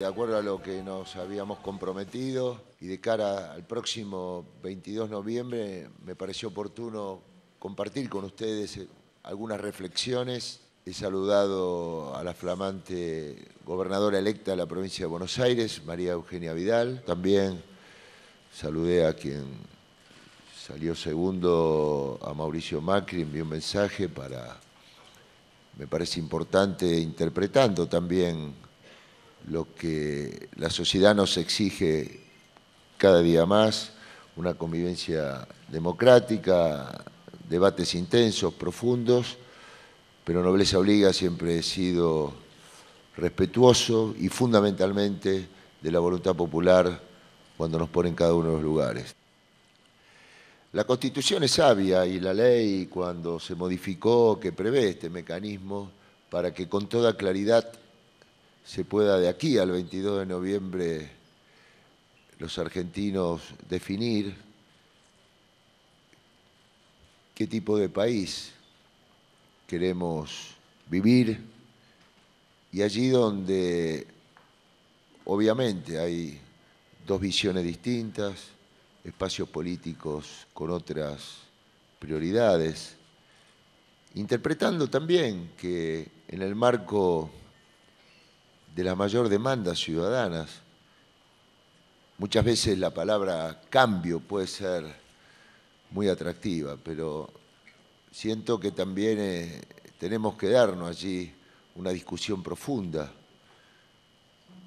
De acuerdo a lo que nos habíamos comprometido y de cara al próximo 22 de noviembre, me pareció oportuno compartir con ustedes eh, algunas reflexiones. He saludado a la flamante gobernadora electa de la provincia de Buenos Aires, María Eugenia Vidal. También saludé a quien salió segundo, a Mauricio Macri, envió un mensaje para, me parece importante, interpretando también lo que la sociedad nos exige cada día más, una convivencia democrática, debates intensos, profundos, pero Nobleza Obliga siempre he sido respetuoso y fundamentalmente de la voluntad popular cuando nos pone en cada uno de los lugares. La Constitución es sabia y la ley cuando se modificó que prevé este mecanismo para que con toda claridad se pueda de aquí al 22 de noviembre los argentinos definir qué tipo de país queremos vivir y allí donde obviamente hay dos visiones distintas, espacios políticos con otras prioridades, interpretando también que en el marco de las mayor demandas ciudadanas. Muchas veces la palabra cambio puede ser muy atractiva, pero siento que también eh, tenemos que darnos allí una discusión profunda.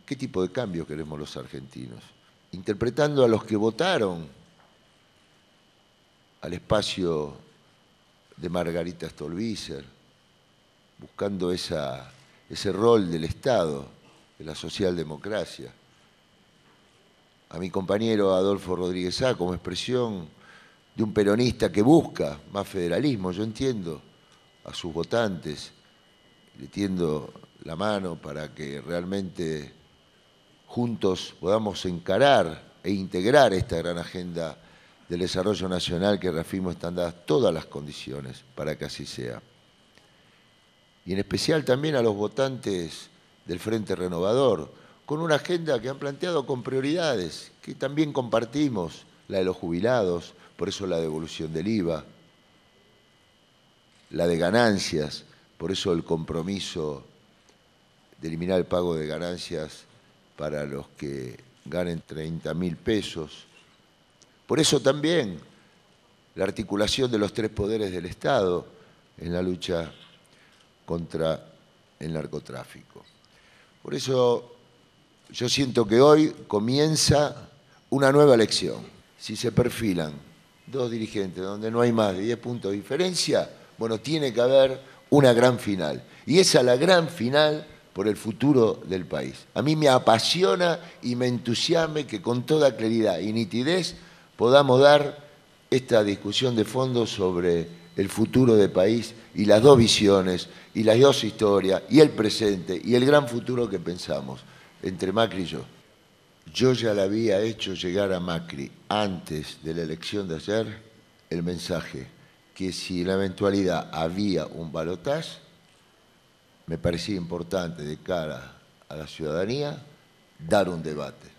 ¿Qué tipo de cambio queremos los argentinos? Interpretando a los que votaron al espacio de Margarita Stolbizer, buscando ese rol del Estado de la socialdemocracia. A mi compañero Adolfo Rodríguez A como expresión de un peronista que busca más federalismo, yo entiendo a sus votantes, le tiendo la mano para que realmente juntos podamos encarar e integrar esta gran agenda del desarrollo nacional que reafirmo están dadas todas las condiciones para que así sea. Y en especial también a los votantes del Frente Renovador, con una agenda que han planteado con prioridades, que también compartimos, la de los jubilados, por eso la devolución del IVA, la de ganancias, por eso el compromiso de eliminar el pago de ganancias para los que ganen 30 mil pesos. Por eso también la articulación de los tres poderes del Estado en la lucha contra el narcotráfico. Por eso yo siento que hoy comienza una nueva elección. Si se perfilan dos dirigentes donde no hay más de 10 puntos de diferencia, bueno, tiene que haber una gran final. Y esa es la gran final por el futuro del país. A mí me apasiona y me entusiasma que con toda claridad y nitidez podamos dar esta discusión de fondo sobre el futuro del país y las dos visiones y las dos historias y el presente y el gran futuro que pensamos entre Macri y yo. Yo ya le había hecho llegar a Macri antes de la elección de ayer el mensaje que si en la eventualidad había un balotaje, me parecía importante de cara a la ciudadanía dar un debate.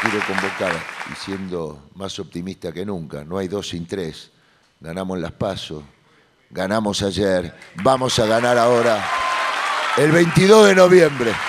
quiero convocar, y siendo más optimista que nunca, no hay dos sin tres, ganamos las pasos, ganamos ayer, vamos a ganar ahora el 22 de noviembre.